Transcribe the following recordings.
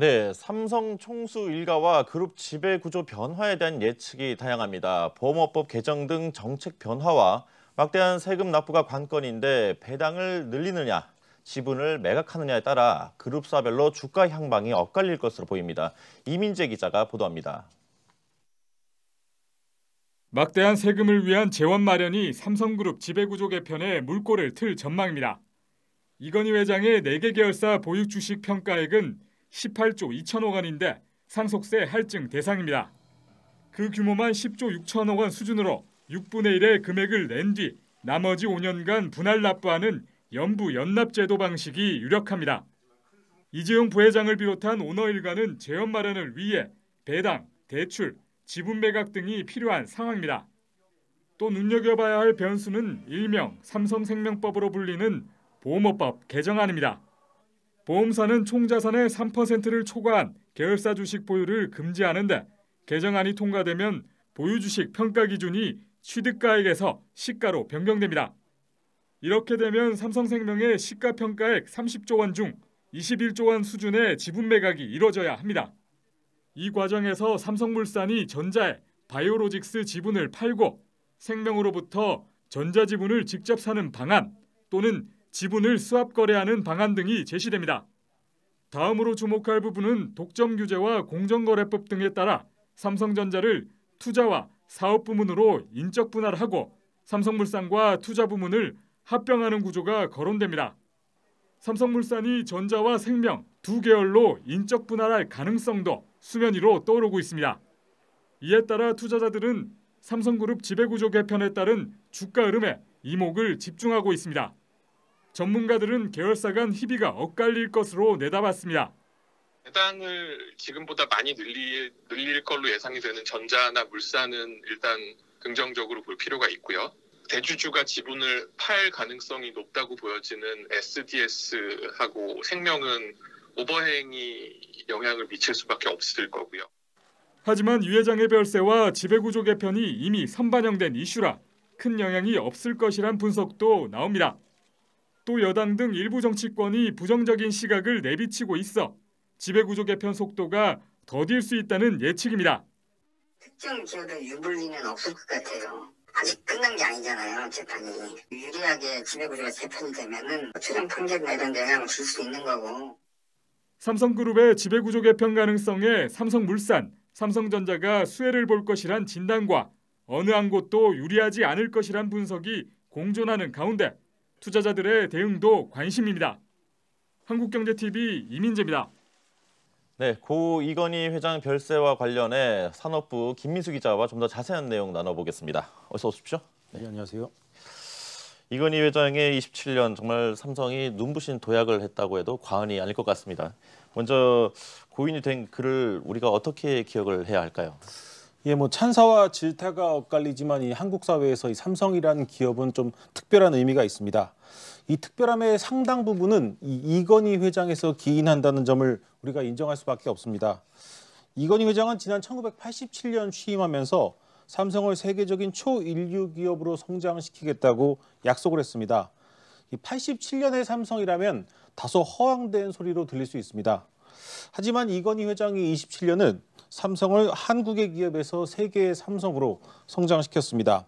네, 삼성 총수 일가와 그룹 지배 구조 변화에 대한 예측이 다양합니다. 보험업법 개정 등 정책 변화와 막대한 세금 납부가 관건인데 배당을 늘리느냐, 지분을 매각하느냐에 따라 그룹사별로 주가 향방이 엇갈릴 것으로 보입니다. 이민재 기자가 보도합니다. 막대한 세금을 위한 재원 마련이 삼성그룹 지배구조 개편에 물꼬를 틀 전망입니다. 이건희 회장의 4개 계열사 보육 주식 평가액은 18조 2천억 원인데 상속세 할증 대상입니다. 그 규모만 10조 6천억 원 수준으로 6분의 1의 금액을 낸 뒤 나머지 5년간 분할 납부하는 연부 연납제도 방식이 유력합니다. 이재용 부회장을 비롯한 오너 일가는 재원 마련을 위해 배당, 대출, 지분 매각 등이 필요한 상황입니다. 또 눈여겨봐야 할 변수는 일명 삼성생명법으로 불리는 보험업법 개정안입니다. 보험사는 총자산의 3%를 초과한 계열사 주식 보유를 금지하는데 개정안이 통과되면 보유 주식 평가 기준이 취득가액에서 시가로 변경됩니다. 이렇게 되면 삼성생명의 시가평가액 30조 원 중 21조 원 수준의 지분 매각이 이뤄져야 합니다. 이 과정에서 삼성물산이 전자에 바이오로직스 지분을 팔고 생명으로부터 전자 지분을 직접 사는 방안 또는 지분을 수합 거래하는 방안 등이 제시됩니다. 다음으로 주목할 부분은 독점 규제와 공정거래법 등에 따라 삼성전자를 투자와 사업 부문으로 인적 분할 하고 삼성물산과 투자 부문을 합병하는 구조가 거론됩니다. 삼성물산이 전자와 생명 두 계열로 인적 분할할 가능성도 수면 위로 떠오르고 있습니다. 이에 따라 투자자들은 삼성그룹 지배구조 개편에 따른 주가 흐름에 이목을 집중하고 있습니다. 전문가들은 계열사 간 희비가 엇갈릴 것으로 내다봤습니다. 해당을 지금보다 많이 늘리, 늘릴 걸로 예상이 되는 전자나 물산은 일단 긍정적으로 볼 필요가 있고요. 대주주가 지분을 팔 가능성이 높다고 보여지는 SDS하고 생명은 오버행이 영향을 미칠 수밖에 없을 거고요. 하지만 유 회장의 별세와 지배구조 개편이 이미 선반영된 이슈라 큰 영향이 없을 것이란 분석도 나옵니다. 또 여당 등 일부 정치권이 부정적인 시각을 내비치고 있어 지배구조 개편 속도가 더딜 수 있다는 예측입니다. 특정 기업의 유불리는 없을 것 같아요. 아직 끝난 게 아니잖아요, 재판이. 유리하게 지배구조가 재편되면은 최종 판결 내던 영향을 줄수 있는 거고. 삼성그룹의 지배구조 개편 가능성에 삼성물산, 삼성전자가 수혜를 볼 것이란 진단과 어느 한 곳도 유리하지 않을 것이란 분석이 공존하는 가운데 투자자들의 대응도 관심입니다. 한국경제TV 이민재입니다. 네, 고 이건희 회장 별세와 관련해 산업부 김민수 기자와 좀 더 자세한 내용 나눠보겠습니다. 어서 오십시오. 네, 네 안녕하세요. 이건희 회장의 27년 정말 삼성이 눈부신 도약을 했다고 해도 과언이 아닐 것 같습니다. 먼저 고인이 된 그를 우리가 어떻게 기억을 해야 할까요? 예, 뭐 찬사와 질타가 엇갈리지만 이 한국 사회에서 이 삼성이라는 기업은 좀 특별한 의미가 있습니다. 이 특별함의 상당 부분은 이 이건희 회장에서 기인한다는 점을 우리가 인정할 수밖에 없습니다. 이건희 회장은 지난 1987년 취임하면서 삼성을 세계적인 초인류 기업으로 성장시키겠다고 약속을 했습니다. 87년의 삼성이라면 다소 허황된 소리로 들릴 수 있습니다. 하지만 이건희 회장이 27년은 삼성을 한국의 기업에서 세계의 삼성으로 성장시켰습니다.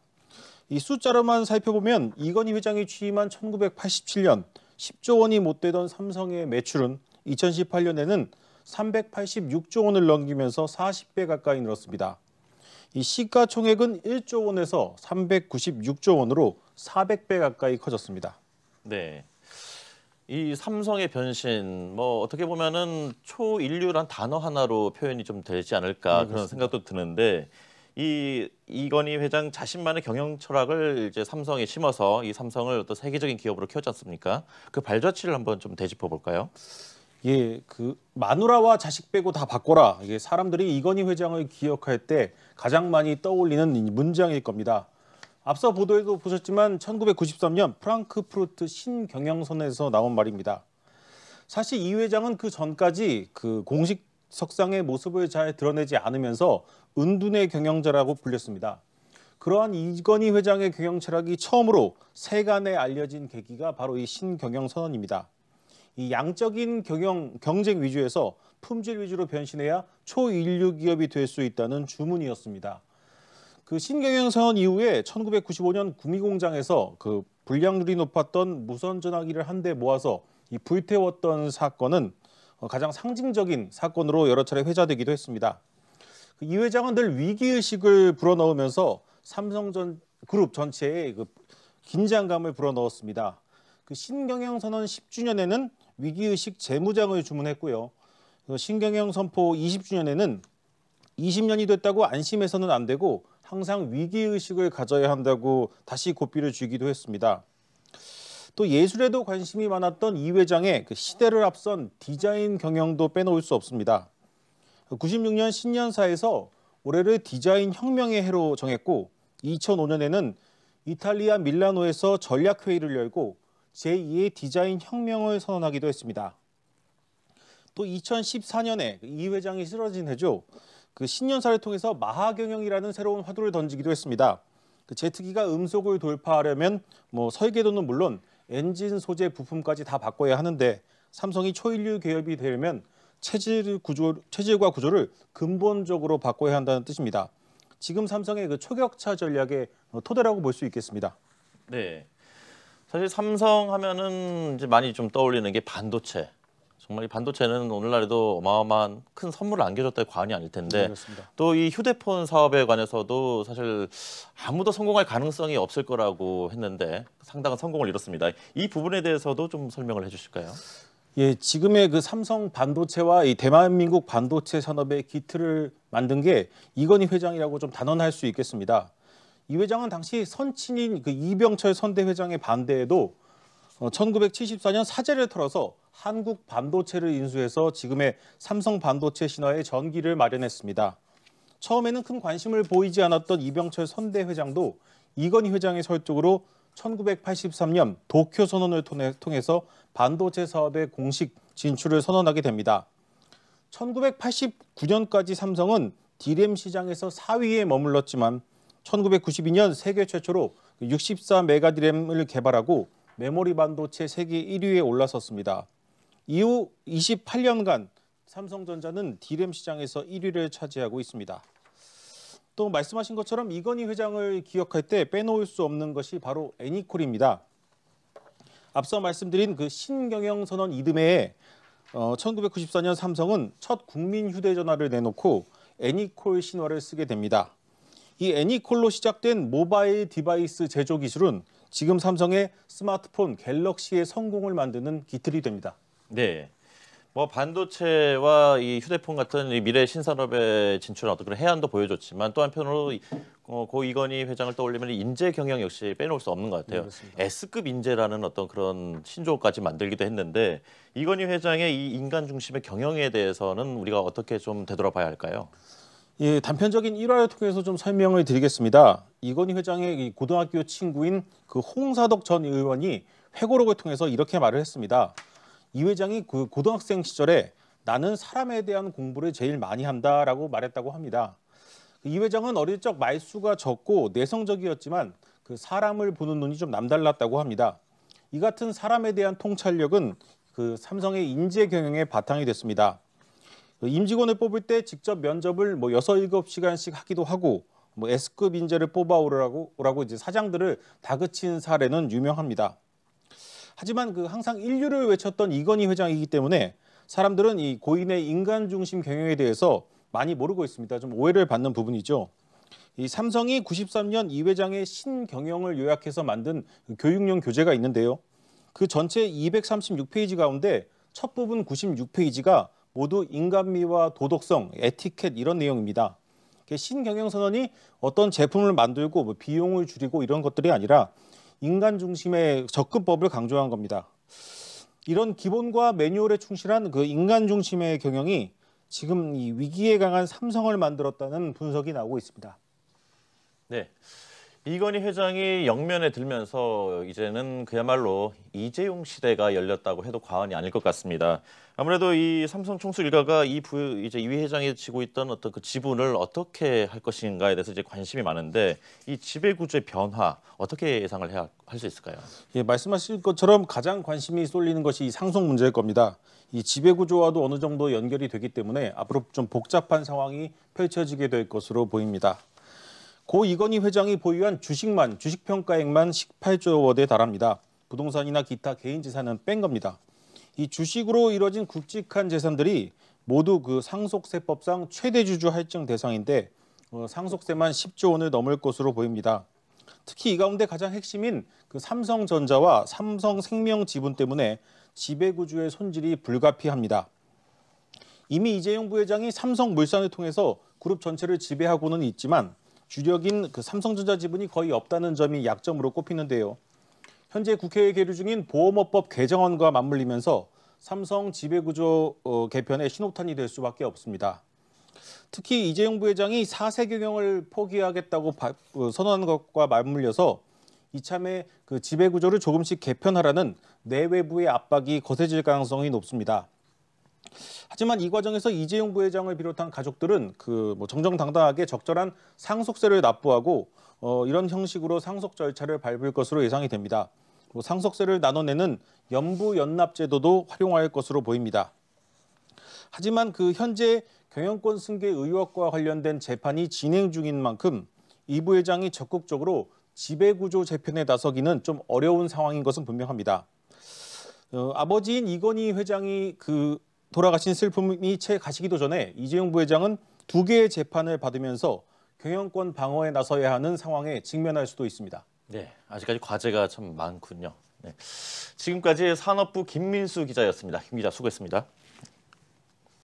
이 숫자로만 살펴보면 이건희 회장이 취임한 1987년 10조 원이 못 되던 삼성의 매출은 2018년에는 386조 원을 넘기면서 40배 가까이 늘었습니다. 이 시가총액은 1조 원에서 396조 원으로 400배 가까이 커졌습니다. 네. 이 삼성의 변신 뭐 어떻게 보면은 초인류란 단어 하나로 표현이 좀 되지 않을까 네, 그런 생각도 드는데 이 이건희 회장 자신만의 경영 철학을 이제 삼성에 심어서 이 삼성을 어떤 세계적인 기업으로 키웠지 않습니까? 그 발자취를 한번 좀 되짚어 볼까요? 예, 그 마누라와 자식 빼고 다 바꿔라. 이게 사람들이 이건희 회장을 기억할 때 가장 많이 떠올리는 문장일 겁니다. 앞서 보도에도 보셨지만 1993년 프랑크푸르트 신경영선에서 나온 말입니다. 사실 이 회장은 그 전까지 그 공식 석상의 모습을 잘 드러내지 않으면서 은둔의 경영자라고 불렸습니다. 그러한 이건희 회장의 경영 철학이 처음으로 세간에 알려진 계기가 바로 이 신경영 선언입니다. 이 양적인 경영 경쟁 위주에서 품질 위주로 변신해야 초인류 기업이 될 수 있다는 주문이었습니다. 그 신경영 선원 이후에 1995년 구미공장에서 그 불량률이 높았던 무선 전화기를 한 대 모아서 이 불태웠던 사건은 어, 가장 상징적인 사건으로 여러 차례 회자되기도 했습니다. 그 이 회장은 늘 위기의식을 불어넣으면서 삼성전 그룹 전체에 그 긴장감을 불어넣었습니다. 그 신경영 선언 10주년에는 위기의식 재무장을 주문했고요. 그 신경영 선포 20주년에는 20년이 됐다고 안심해서는 안 되고 항상 위기의식을 가져야 한다고 다시 고삐를 주기도 했습니다. 또 예술에도 관심이 많았던 이 회장의 그 시대를 앞선 디자인 경영도 빼놓을 수 없습니다. 96년 신년사에서 올해를 디자인 혁명의 해로 정했고 2005년에는 이탈리아 밀라노에서 전략회의를 열고 제2의 디자인 혁명을 선언하기도 했습니다. 또 2014년에 이 회장이 쓰러진 해죠. 그 신년사를 통해서 마하경영이라는 새로운 화두를 던지기도 했습니다. 그 제트기가 음속을 돌파하려면 뭐 설계도는 물론 엔진 소재 부품까지 다 바꿔야 하는데 삼성이 초일류 개업이 되려면 체질 구조, 체질과 구조를 근본적으로 바꿔야 한다는 뜻입니다. 지금 삼성의 그 초격차 전략의 토대라고 볼 수 있겠습니다. 네. 사실 삼성 하면은 이제 많이 좀 떠올리는 게 반도체 정말 이 반도체는 오늘날에도 어마어마한 큰 선물을 안겨줬다의 언이 아닐 텐데 네, 또이 휴대폰 사업에 관해서도 사실 아무도 성공할 가능성이 없을 거라고 했는데 상당한 성공을 이뤘습니다. 이 부분에 대해서도 좀 설명을 해주실까요? 예, 지금의 그 삼성 반도체와 이 대한민국 반도체 산업의 기틀을 만든 게 이건희 회장이라고 좀 단언할 수 있겠습니다. 이 회장은 당시 선친인 그 이병철 선대 회장의 반대에도 1974년 어, 사재를 털어서 한국 반도체를 인수해서 지금의 삼성 반도체 신화의 전기를 마련했습니다. 처음에는 큰 관심을 보이지 않았던 이병철 선대 회장도 이건희 회장의 설득으로 1983년 도쿄 선언을 통해서 반도체 사업에 공식 진출을 선언하게 됩니다. 1989년까지 삼성은 디램 시장에서 4위에 머물렀지만 1992년 세계 최초로 64메가디램을 개발하고 메모리 반도체 세계 1위에 올라섰습니다. 이후 28년간 삼성전자는 디램 시장에서 1위를 차지하고 있습니다. 또 말씀하신 것처럼 이건희 회장을 기억할 때 빼놓을 수 없는 것이 바로 애니콜입니다. 앞서 말씀드린 그 신경영 선언 이듬해에 1994년 어, 삼성은 첫 국민 휴대전화를 내놓고 애니콜 신화를 쓰게 됩니다. 이 애니콜로 시작된 모바일 디바이스 제조 기술은 지금 삼성의 스마트폰 갤럭시의 성공을 만드는 기틀이 됩니다. 네. 뭐 반도체와 이 휴대폰 같은 이 미래 신산업에 진출한 어떤 그런 해안도 보여줬지만 또 한편으로 어, 고 이건희 회장을 떠올리면 인재 경영 역시 빼놓을 수 없는 것 같아요. 네, S급 인재라는 어떤 그런 신조어까지 만들기도 했는데 이건희 회장의 이 인간 중심의 경영에 대해서는 우리가 어떻게 좀 되돌아봐야 할까요? 예, 단편적인 일화를 통해서 좀 설명을 드리겠습니다. 이건희 회장의 고등학교 친구인 그 홍사덕 전 의원이 회고록을 통해서 이렇게 말을 했습니다. 이 회장이 그 고등학생 시절에 나는 사람에 대한 공부를 제일 많이 한다라고 말했다고 합니다. 이 회장은 어릴 적 말수가 적고 내성적이었지만 그 사람을 보는 눈이 좀 남달랐다고 합니다. 이 같은 사람에 대한 통찰력은 그 삼성의 인재 경영의 바탕이 됐습니다. 그 임직원을 뽑을 때 직접 면접을 뭐 여섯 일곱 시간씩 하기도 하고 뭐 S급 인재를 뽑아오라고 오라고 이제 사장들을 다그친 사례는 유명합니다. 하지만 그 항상 인류를 외쳤던 이건희 회장이기 때문에 사람들은 이 고인의 인간 중심 경영에 대해서 많이 모르고 있습니다. 좀 오해를 받는 부분이죠. 이 삼성이 93년 이 회장의 신경영을 요약해서 만든 교육용 교재가 있는데요. 그 전체 236페이지 가운데 첫 부분 96페이지가 모두 인간미와 도덕성, 에티켓 이런 내용입니다. 신경영 선언이 어떤 제품을 만들고 뭐 비용을 줄이고 이런 것들이 아니라 인간 중심의 접근법을 강조한 겁니다. 이런 기본과 매뉴얼에 충실한 그 인간 중심의 경영이 지금 이 위기에 강한 삼성을 만들었다는 분석이 나오고 있습니다. 네. 이건희 회장이 영면에 들면서 이제는 그야말로 이재용 시대가 열렸다고 해도 과언이 아닐 것 같습니다. 아무래도 이 삼성 총수 일가가 이 부, 이제 이 회장이 지고 있던 어떤 그 지분을 어떻게 할 것인가에 대해서 이제 관심이 많은데 이 지배 구조의 변화 어떻게 예상을 해야 할 수 있을까요? 예, 말씀하신 것처럼 가장 관심이 쏠리는 것이 이 상속 문제일 겁니다. 이 지배 구조와도 어느 정도 연결이 되기 때문에 앞으로 좀 복잡한 상황이 펼쳐지게 될 것으로 보입니다. 고 이건희 회장이 보유한 주식만 주식 평가액만 18조 원에 달합니다. 부동산이나 기타 개인 재산은 뺀 겁니다. 이 주식으로 이뤄진 굵직한 재산들이 모두 그 상속세법상 최대 주주 할증 대상인데 어, 상속세만 10조 원을 넘을 것으로 보입니다. 특히 이 가운데 가장 핵심인 그 삼성전자와 삼성생명 지분 때문에 지배구조의 손질이 불가피합니다. 이미 이재용 부회장이 삼성물산을 통해서 그룹 전체를 지배하고는 있지만 주력인 그 삼성전자 지분이 거의 없다는 점이 약점으로 꼽히는데요. 현재 국회에 계류 중인 보험업법 개정안과 맞물리면서 삼성 지배구조 어, 개편의 신호탄이 될 수밖에 없습니다. 특히 이재용 부회장이 4세 경영을 포기하겠다고 어, 선언한 것과 맞물려서 이참에 그 지배구조를 조금씩 개편하라는 내외부의 압박이 거세질 가능성이 높습니다. 하지만 이 과정에서 이재용 부회장을 비롯한 가족들은 그 뭐 정정당당하게 적절한 상속세를 납부하고 어, 이런 형식으로 상속 절차를 밟을 것으로 예상이 됩니다. 뭐 상속세를 나눠내는 연부연납제도도 활용할 것으로 보입니다. 하지만 그 현재 경영권 승계 의혹과 관련된 재판이 진행 중인 만큼 이 부회장이 적극적으로 지배구조 재편에 나서기는 좀 어려운 상황인 것은 분명합니다. 어, 아버지인 이건희 회장이 그 돌아가신 슬픔이 채 가시기도 전에 이재용 부회장은 두 개의 재판을 받으면서 경영권 방어에 나서야 하는 상황에 직면할 수도 있습니다. 네, 아직까지 과제가 참 많군요. 네. 지금까지 산업부 김민수 기자였습니다. 김 기자 수고했습니다.